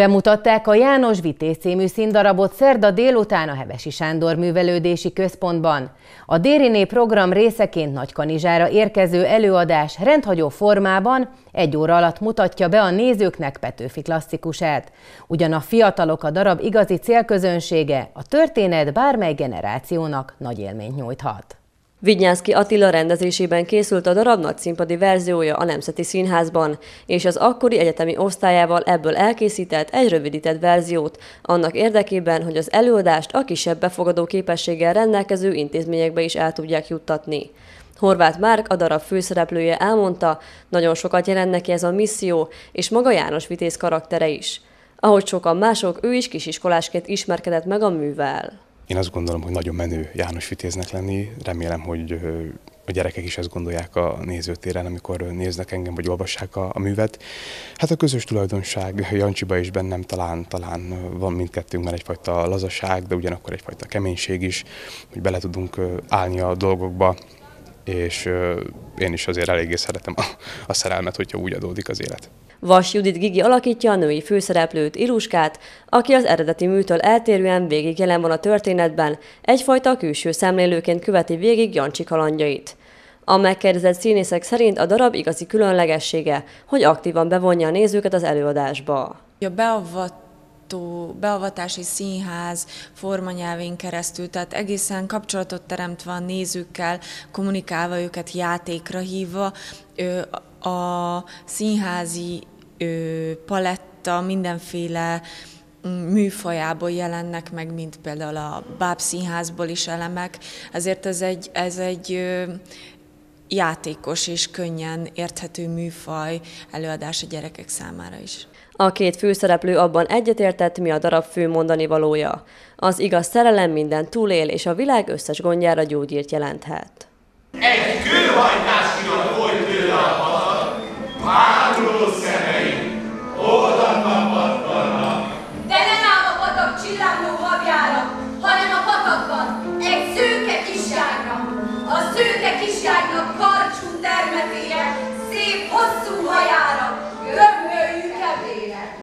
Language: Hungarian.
Bemutatták a János Vitéz című színdarabot szerda délután a Hevesi Sándor Művelődési Központban. A Dériné program részeként Nagykanizsára érkező előadás rendhagyó formában egy óra alatt mutatja be a nézőknek Petőfi klasszikusát. Ugyan a fiatalok a darab igazi célközönsége, a történet bármely generációnak nagy élményt nyújthat. Vignyánszki Attila rendezésében készült a darab nagy színpadi verziója a Nemzeti Színházban, és az akkori egyetemi osztályával ebből elkészített egy rövidített verziót, annak érdekében, hogy az előadást a kisebb befogadó képességgel rendelkező intézményekbe is el tudják juttatni. Horváth Márk, a darab főszereplője elmondta, nagyon sokat jelent neki ez a misszió, és maga János Vitéz karaktere is. Ahogy sokan mások, ő is kisiskolásként ismerkedett meg a művel. Én azt gondolom, hogy nagyon menő János Vitéznek lenni. Remélem, hogy a gyerekek is ezt gondolják a nézőtéren, amikor néznek engem, vagy olvassák a, a művet. Hát a közös tulajdonság Jancsiba is bennem talán, talán van mindkettőnkben egyfajta lazaság, de ugyanakkor egyfajta keménység is, hogy bele tudunk állni a dolgokba, és én is azért eléggé szeretem a, a szerelmet, hogyha úgy adódik az élet. Vas Judit Gigi alakítja a női főszereplőt, Iluskát, aki az eredeti műtől eltérően végig jelen van a történetben, egyfajta külső szemlélőként követi végig Jancsi kalandjait. A megkérdezett színészek szerint a darab igazi különlegessége, hogy aktívan bevonja a nézőket az előadásba. A beavat bemutató, beavatási színház, formanyelvén keresztül, tehát egészen kapcsolatot teremtve a nézőkkel, kommunikálva őket, játékra hívva, a színházi paletta mindenféle mm, műfajából jelennek meg, mint például a Bábszínházból is elemek, ezért ez egy, ez egy játékos és könnyen érthető műfaj előadás a gyerekek számára is. A két főszereplő abban egyetértett, mi a darab fő mondani valója. Az igaz szerelem minden túlél, és a világ összes gondjára gyógyírt jelenthet. Egy kőhajtás